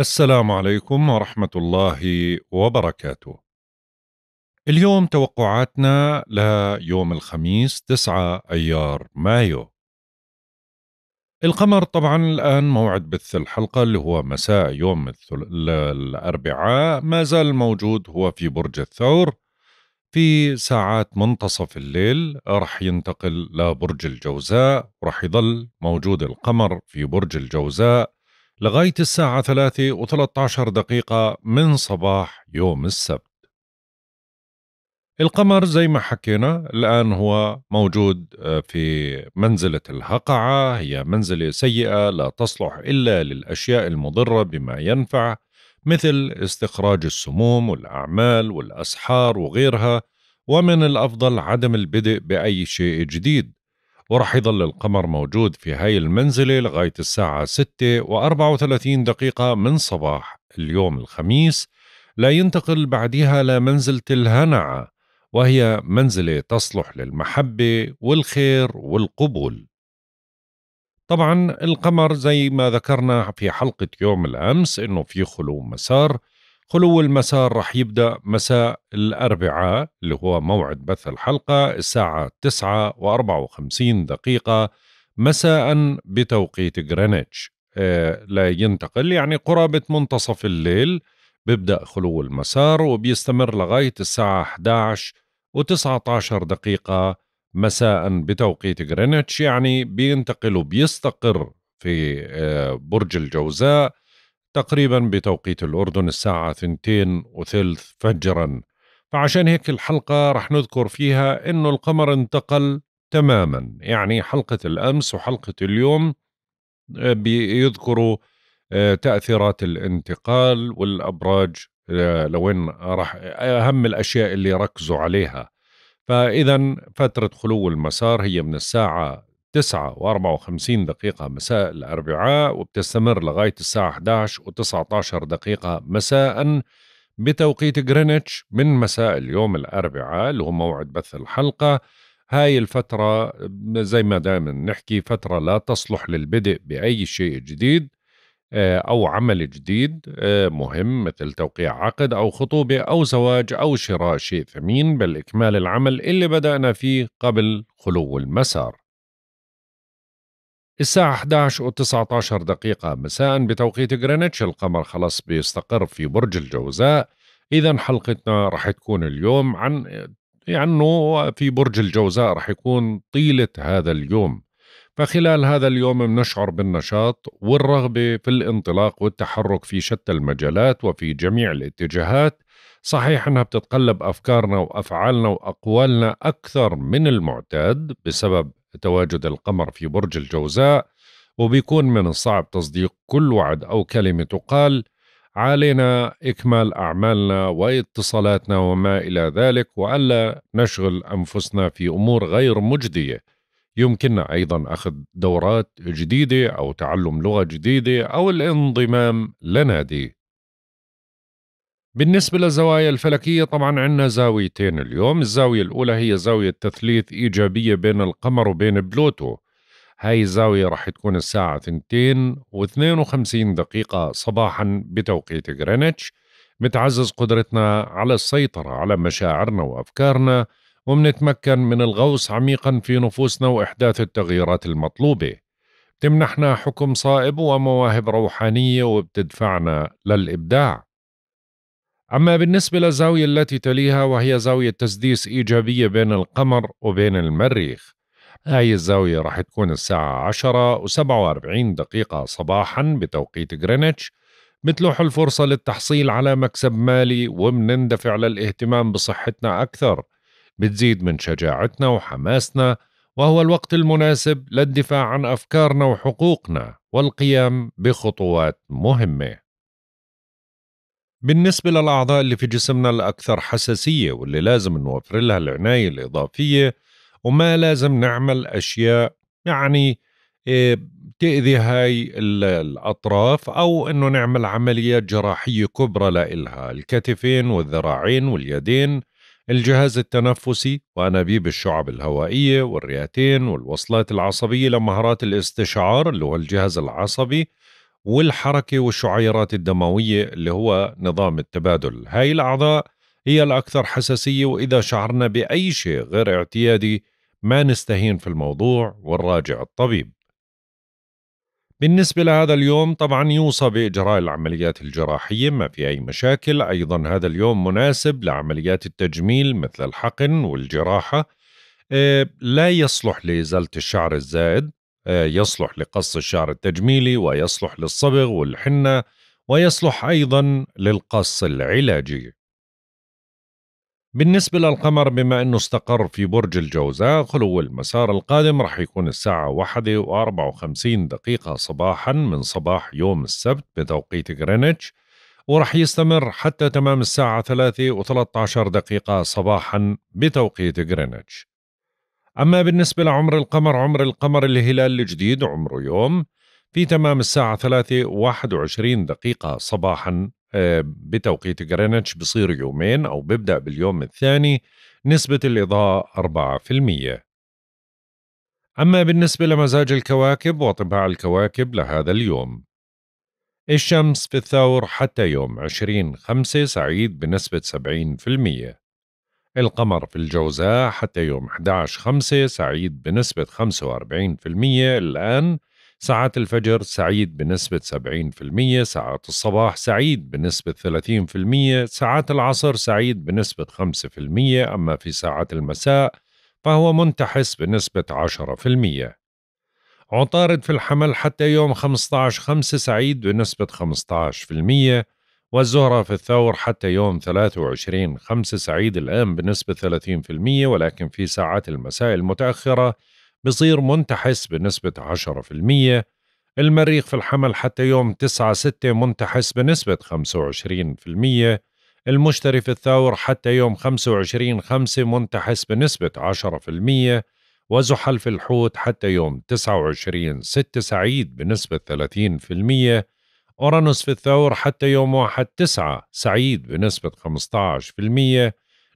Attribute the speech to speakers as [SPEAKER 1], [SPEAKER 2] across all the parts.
[SPEAKER 1] السلام عليكم ورحمة الله وبركاته. اليوم توقعاتنا ليوم الخميس 9 أيار مايو. القمر طبعا الآن موعد بث الحلقة اللي هو مساء يوم الثل... الأربعاء ما زال موجود هو في برج الثور في ساعات منتصف الليل رح ينتقل لبرج الجوزاء ورح يظل موجود القمر في برج الجوزاء لغاية الساعة ثلاثة و عشر دقيقة من صباح يوم السبت القمر زي ما حكينا الآن هو موجود آه، في منزلة الهقعة هي منزلة سيئة لا تصلح إلا للأشياء المضرة بما ينفع مثل استخراج السموم والأعمال والأسحار وغيرها ومن الأفضل عدم البدء بأي شيء جديد ورح يضل القمر موجود في هاي المنزلة لغاية الساعة 6 و34 دقيقة من صباح اليوم الخميس لا ينتقل بعدها لمنزلة الهنعة وهي منزلة تصلح للمحبة والخير والقبول طبعا القمر زي ما ذكرنا في حلقة يوم الأمس أنه في خلو مسار خلو المسار رح يبدأ مساء الأربعاء اللي هو موعد بث الحلقة الساعة 9 و54 دقيقة مساء بتوقيت غرينتش آه لا ينتقل يعني قرابة منتصف الليل بيبدأ خلو المسار وبيستمر لغاية الساعة 11 و19 دقيقة مساء بتوقيت غرينتش يعني بينتقل وبيستقر في آه، برج الجوزاء تقريبا بتوقيت الأردن الساعة ثنتين وثلث فجرا فعشان هيك الحلقة رح نذكر فيها إنه القمر انتقل تماما يعني حلقة الأمس وحلقة اليوم آه، بيذكروا آه، تأثيرات الانتقال والأبراج آه، لوين راح أهم الأشياء اللي ركزوا عليها فإذا فترة خلو المسار هي من الساعة تسعه و54 دقيقة مساء الأربعاء وبتستمر لغاية الساعة 11 و19 دقيقة مساء بتوقيت جرينتش من مساء اليوم الأربعاء اللي هو موعد بث الحلقة هاي الفترة زي ما دائما نحكي فترة لا تصلح للبدء بأي شيء جديد آه، أو عمل جديد آه، مهم مثل توقيع عقد أو خطوبة أو زواج أو شراء شيء ثمين بل إكمال العمل اللي بدأنا فيه قبل خلو المسار الساعة 11 و 19 دقيقة مساء بتوقيت جرينتش القمر خلاص بيستقر في برج الجوزاء إذا حلقتنا رح تكون اليوم عن لأنه يعني في برج الجوزاء رح يكون طيلة هذا اليوم فخلال هذا اليوم بنشعر بالنشاط والرغبة في الانطلاق والتحرك في شتى المجالات وفي جميع الاتجاهات صحيح أنها بتتقلب أفكارنا وأفعالنا وأقوالنا أكثر من المعتاد بسبب تواجد القمر في برج الجوزاء وبيكون من الصعب تصديق كل وعد أو كلمة تقال علينا إكمال أعمالنا واتصالاتنا وما إلى ذلك وألا نشغل أنفسنا في أمور غير مجدية يمكننا أيضا أخذ دورات جديدة أو تعلم لغة جديدة أو الانضمام لنادي بالنسبة للزوايا الفلكية طبعا عندنا زاويتين اليوم الزاوية الأولى هي زاوية تثليث إيجابية بين القمر وبين بلوتو هاي الزاوية رح تكون الساعة 2 و52 دقيقة صباحا بتوقيت غرينتش بتعزز قدرتنا على السيطرة على مشاعرنا وأفكارنا ومنتمكن من الغوص عميقا في نفوسنا وإحداث التغييرات المطلوبة تمنحنا حكم صائب ومواهب روحانية وبتدفعنا للإبداع أما بالنسبة للزاوية التي تليها وهي زاوية تسديس إيجابية بين القمر وبين المريخ هاي الزاوية راح تكون الساعة 10 و 47 دقيقة صباحا بتوقيت غرينتش بتلوح الفرصة للتحصيل على مكسب مالي ومنندفع للاهتمام بصحتنا أكثر بتزيد من شجاعتنا وحماسنا وهو الوقت المناسب للدفاع عن أفكارنا وحقوقنا والقيام بخطوات مهمة بالنسبة للأعضاء اللي في جسمنا الأكثر حساسية واللي لازم نوفر لها العناية الإضافية وما لازم نعمل أشياء يعني آه، تأذي هاي الأطراف أو أنه نعمل عمليات جراحية كبرى لإلها الكتفين والذراعين واليدين الجهاز التنفسي وأنابيب الشعب الهوائية والرئتين والوصلات العصبية لمهارات الاستشعار اللي هو الجهاز العصبي والحركة والشعيرات الدموية اللي هو نظام التبادل هاي الأعضاء هي الأكثر حساسية وإذا شعرنا بأي شيء غير اعتيادي ما نستهين في الموضوع والراجع الطبيب بالنسبة لهذا اليوم طبعا يوصى بإجراء العمليات الجراحية ما في أي مشاكل أيضا هذا اليوم مناسب لعمليات التجميل مثل الحقن والجراحة آه، لا يصلح لإزالة الشعر الزائد يصلح لقص الشعر التجميلي ويصلح للصبغ والحنة ويصلح أيضا للقص العلاجي بالنسبة للقمر بما أنه استقر في برج الجوزاء خلو المسار القادم رح يكون الساعة واحدة وأربعة وخمسين دقيقة صباحا من صباح يوم السبت بتوقيت غرينتش ورح يستمر حتى تمام الساعة ثلاثة وثلاثة عشر دقيقة صباحا بتوقيت غرينتش أما بالنسبة لعمر القمر عمر القمر الهلال الجديد عمره يوم في تمام الساعة 3 وعشرين دقيقة صباحا آه، بتوقيت غرينتش بصير يومين أو ببدأ باليوم الثاني نسبة الإضاءة 4% أما بالنسبة لمزاج الكواكب وطباع الكواكب لهذا اليوم الشمس في الثور حتى يوم 20 خمسة سعيد بنسبة 70% القمر في الجوزاء حتى يوم 11/5 سعيد بنسبة 45% الآن ساعة الفجر سعيد بنسبة 70% ساعة الصباح سعيد بنسبة 30% ساعة العصر سعيد بنسبة 5% أما في ساعة المساء فهو منتحس بنسبة 10% عطارد في الحمل حتى يوم 15/5 سعيد بنسبة 15 5 سعيد بنسبه والزهرة في الثور حتى يوم 23 خمسة سعيد الآن بنسبة 30% ولكن في ساعات المساء المتأخرة بصير منتحس بنسبة 10% المريخ في الحمل حتى يوم 9 6 منتحس بنسبة 25% المشتري في الثور حتى يوم 25 5 منتحس بنسبة 10% وزحل في الحوت حتى يوم 29 6 سعيد بنسبة 30% أورانوس في الثور حتى يوم واحد تسعة سعيد بنسبة 15%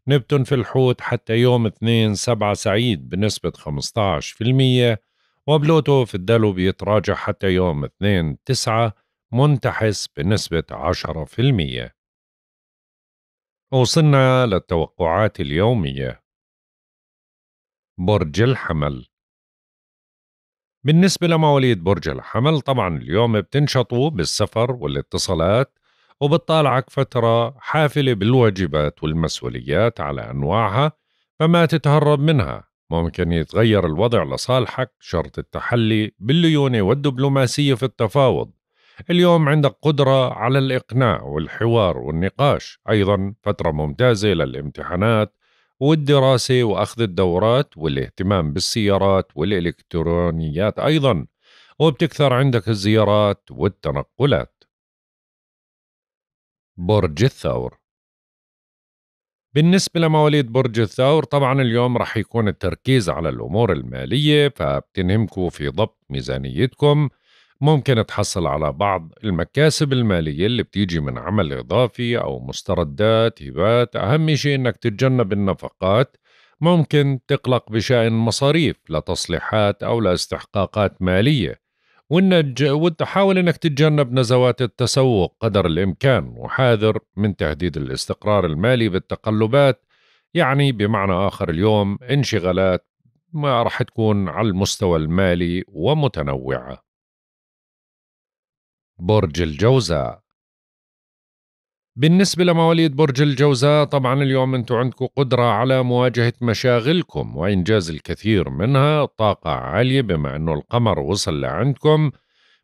[SPEAKER 1] نبتون في الحوت حتى يوم اثنين سبعة سعيد بنسبة 15% وبلوتو في الدلو بيتراجع حتى يوم اثنين تسعة منتحس بنسبة 10% وصلنا للتوقعات اليومية برج الحمل بالنسبة لمواليد برج الحمل طبعا اليوم بتنشطوا بالسفر والاتصالات وبتطالعك فترة حافلة بالواجبات والمسؤوليات على أنواعها فما تتهرب منها ممكن يتغير الوضع لصالحك شرط التحلي بالليونة والدبلوماسية في التفاوض اليوم عندك قدرة على الإقناع والحوار والنقاش أيضا فترة ممتازة للامتحانات والدراسة وأخذ الدورات والاهتمام بالسيارات والإلكترونيات أيضا وبتكثر عندك الزيارات والتنقلات برج الثور بالنسبة لمواليد برج الثور طبعا اليوم رح يكون التركيز على الأمور المالية فبتنهمكوا في ضبط ميزانيتكم ممكن تحصل على بعض المكاسب المالية اللي بتيجي من عمل إضافي أو مستردات هبات أهم شيء إنك تتجنب النفقات ممكن تقلق بشأن مصاريف لتصليحات أو لاستحقاقات مالية والنج... وتحاول انك تتجنب نزوات التسوق قدر الامكان وحاذر من تهديد الاستقرار المالي بالتقلبات يعني بمعنى اخر اليوم انشغالات ما راح تكون على المستوى المالي ومتنوعه برج الجوزاء بالنسبة لمواليد برج الجوزاء طبعا اليوم انتم عندكم قدرة على مواجهة مشاغلكم وإنجاز الكثير منها طاقة عالية بما أنه القمر وصل لعندكم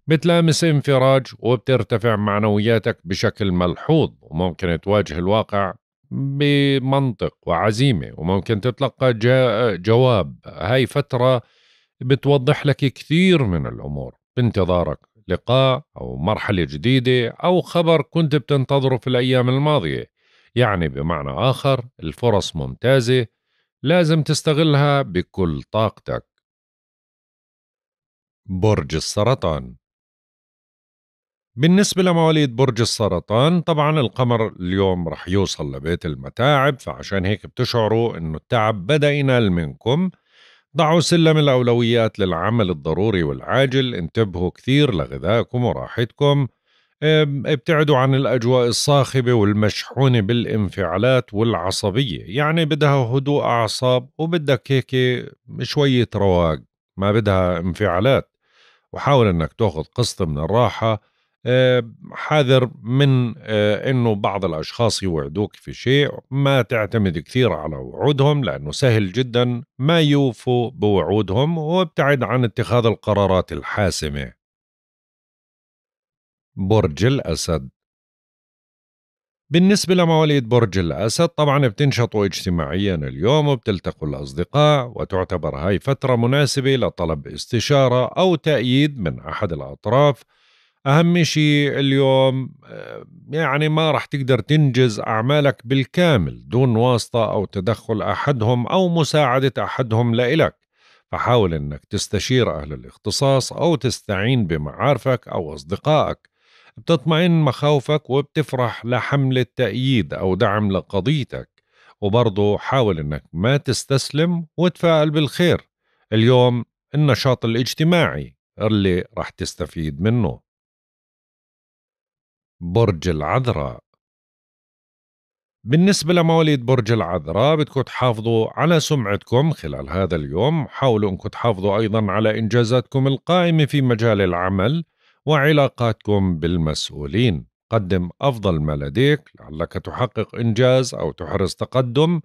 [SPEAKER 1] بتلامس انفراج وبترتفع معنوياتك بشكل ملحوظ وممكن تواجه الواقع بمنطق وعزيمة وممكن تتلقى جواب هاي فترة بتوضح لك كثير من الأمور بانتظارك لقاء أو مرحلة جديدة أو خبر كنت بتنتظره في الأيام الماضية يعني بمعنى آخر الفرص ممتازة لازم تستغلها بكل طاقتك برج السرطان بالنسبة لمواليد برج السرطان طبعا القمر اليوم رح يوصل لبيت المتاعب فعشان هيك بتشعروا انه التعب بدأ ينال منكم ضعوا سلم الأولويات للعمل الضروري والعاجل انتبهوا كثير لغذائكم وراحتكم ابتعدوا عن الأجواء الصاخبة والمشحونة بالانفعالات والعصبية يعني بدها هدوء أعصاب وبدك هيك شوية رواق ما بدها انفعالات وحاول أنك تأخذ قسط من الراحة آه، حذر من آه، انه بعض الاشخاص يوعدوك في شيء ما تعتمد كثير على وعودهم لانه سهل جدا ما يوفوا بوعودهم وابتعد عن اتخاذ القرارات الحاسمه برج الاسد بالنسبة لمواليد برج الأسد طبعا بتنشطوا اجتماعيا اليوم وبتلتقوا الأصدقاء وتعتبر هاي فترة مناسبة لطلب استشارة أو تأييد من أحد الأطراف اهم شيء اليوم آه، يعني ما راح تقدر تنجز اعمالك بالكامل دون واسطه او تدخل احدهم او مساعده احدهم لإلك فحاول انك تستشير اهل الاختصاص او تستعين بمعارفك او اصدقائك بتطمئن مخاوفك وبتفرح لحمله تأييد او دعم لقضيتك وبرضه حاول انك ما تستسلم وتفائل بالخير اليوم النشاط الاجتماعي اللي راح تستفيد منه برج العذراء بالنسبة لمواليد برج العذراء بدكم تحافظوا على سمعتكم خلال هذا اليوم حاولوا انكم تحافظوا ايضا على انجازاتكم القائمة في مجال العمل وعلاقاتكم بالمسؤولين قدم أفضل ما لديك لعلك تحقق إنجاز أو تحرز تقدم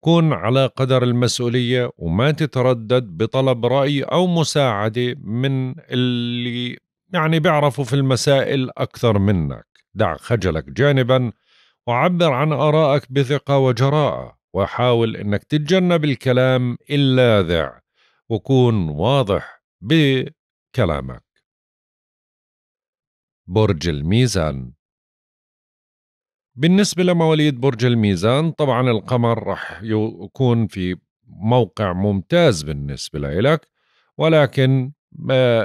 [SPEAKER 1] كن على قدر المسؤولية وما تتردد بطلب رأي أو مساعدة من اللي يعني بيعرفوا في المسائل أكثر منك دع خجلك جانبا وعبر عن آرائك بثقة وجراءة وحاول أنك تتجنب الكلام اللاذع وكون واضح بكلامك برج الميزان بالنسبة لمواليد برج الميزان طبعا القمر رح يكون في موقع ممتاز بالنسبة لك ولكن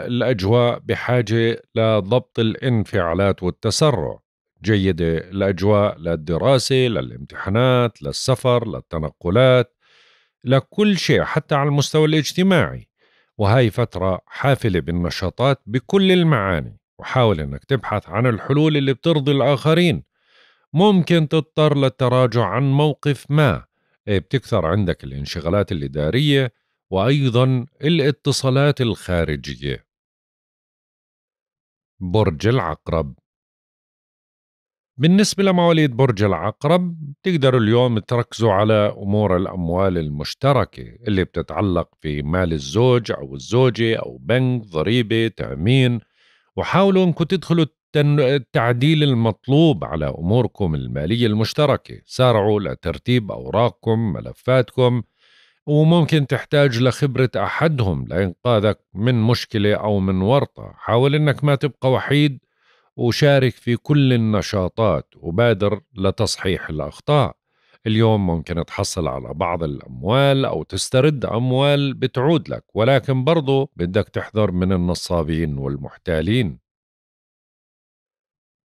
[SPEAKER 1] الأجواء بحاجة لضبط الانفعالات والتسرع جيدة الأجواء للدراسة للامتحانات للسفر للتنقلات لكل شيء حتى على المستوى الاجتماعي وهي فترة حافلة بالنشاطات بكل المعاني وحاول أنك تبحث عن الحلول اللي بترضي الآخرين ممكن تضطر للتراجع عن موقف ما إيه، بتكثر عندك الانشغالات الإدارية وأيضا الاتصالات الخارجية برج العقرب بالنسبة لمواليد برج العقرب بتقدروا اليوم تركزوا على أمور الأموال المشتركة اللي بتتعلق في مال الزوج أو الزوجة أو بنك ضريبة تأمين وحاولوا أنكم تدخلوا التعديل المطلوب على أموركم المالية المشتركة سارعوا لترتيب أوراقكم ملفاتكم وممكن تحتاج لخبرة أحدهم لإنقاذك من مشكلة أو من ورطة حاول أنك ما تبقى وحيد وشارك في كل النشاطات وبادر لتصحيح الأخطاء اليوم ممكن تحصل على بعض الأموال أو تسترد أموال بتعود لك ولكن برضو بدك تحذر من النصابين والمحتالين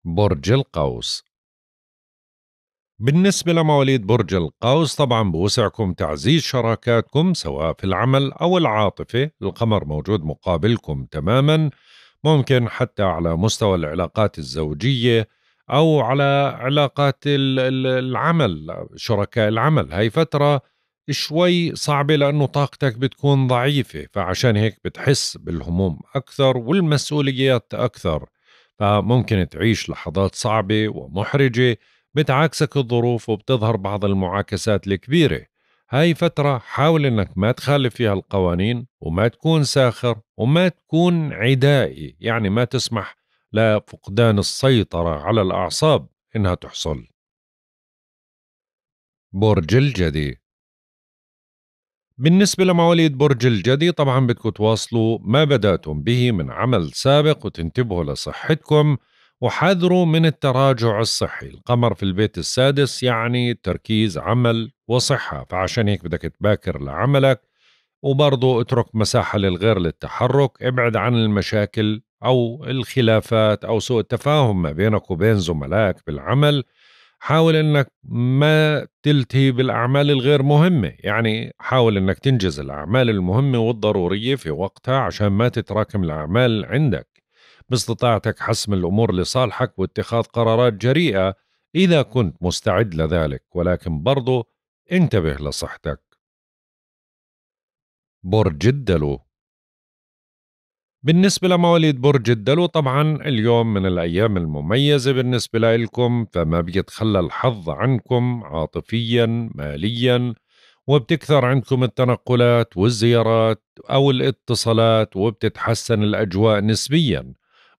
[SPEAKER 1] برج القوس بالنسبة لمواليد برج القوس طبعا بوسعكم تعزيز شراكاتكم سواء في العمل أو العاطفة القمر موجود مقابلكم تماما ممكن حتى على مستوى العلاقات الزوجية أو على علاقات العمل شركاء العمل هاي فترة شوي صعبة لأنه طاقتك بتكون ضعيفة فعشان هيك بتحس بالهموم أكثر والمسؤوليات أكثر فممكن تعيش لحظات صعبة ومحرجة بتعاكسك الظروف وبتظهر بعض المعاكسات الكبيرة هاي فترة حاول انك ما تخالف فيها القوانين وما تكون ساخر وما تكون عدائي يعني ما تسمح لفقدان السيطرة على الأعصاب إنها تحصل برج الجدي بالنسبة لمواليد برج الجدي طبعا بدكم تواصلوا ما بدأتم به من عمل سابق وتنتبهوا لصحتكم وحذروا من التراجع الصحي القمر في البيت السادس يعني تركيز عمل وصحة فعشان هيك بدك تباكر لعملك وبرضه اترك مساحة للغير للتحرك ابعد عن المشاكل أو الخلافات أو سوء التفاهم ما بينك وبين زملائك بالعمل حاول انك ما تلتهي بالاعمال الغير مهمه يعني حاول انك تنجز الاعمال المهمه والضروريه في وقتها عشان ما تتراكم الاعمال عندك باستطاعتك حسم الأمور لصالحك واتخاذ قرارات جريئة إذا كنت مستعد لذلك ولكن برضو انتبه لصحتك برج الدلو بالنسبة لمواليد برج الدلو طبعا اليوم من الأيام المميزة بالنسبة لكم فما بيتخلى الحظ عنكم عاطفيا ماليا وبتكثر عندكم التنقلات والزيارات أو الاتصالات وبتتحسن الأجواء نسبيا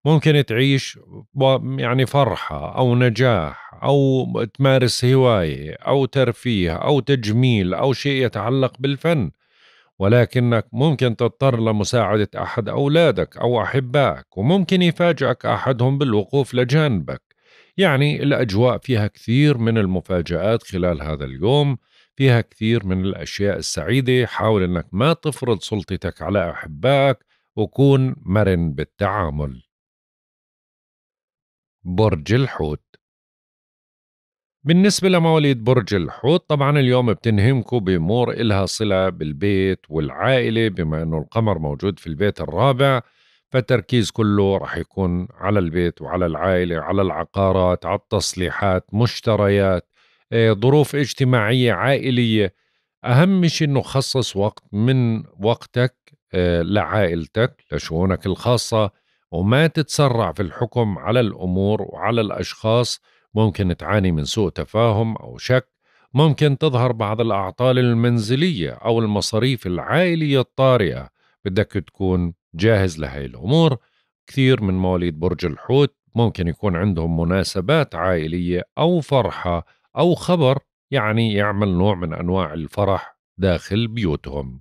[SPEAKER 1] ممكن تعيش يعني فرحة أو نجاح أو تمارس هواية أو ترفيه أو تجميل أو شيء يتعلق بالفن ولكنك ممكن تضطر لمساعدة أحد أولادك أو أحبائك وممكن يفاجئك أحدهم بالوقوف لجانبك يعني الأجواء فيها كثير من المفاجآت خلال هذا اليوم فيها كثير من الأشياء السعيدة حاول أنك ما تفرض سلطتك على أحبائك وكون مرن بالتعامل برج الحوت بالنسبة لمواليد برج الحوت طبعا اليوم بتنهمكوا بأمور إلها صلة بالبيت والعائلة بما أنه القمر موجود في البيت الرابع فالتركيز كله رح يكون على البيت وعلى العائلة على العقارات على التصليحات مشتريات آه، ظروف اجتماعية عائلية أهم شيء أنه خصص وقت من وقتك آه، لعائلتك لشؤونك الخاصة وما تتسرع في الحكم على الأمور وعلى الأشخاص ممكن تعاني من سوء تفاهم أو شك ممكن تظهر بعض الأعطال المنزلية أو المصاريف العائلية الطارئة بدك تكون جاهز لهي الأمور كثير من مواليد برج الحوت ممكن يكون عندهم مناسبات عائلية أو فرحة أو خبر يعني يعمل نوع من أنواع الفرح داخل بيوتهم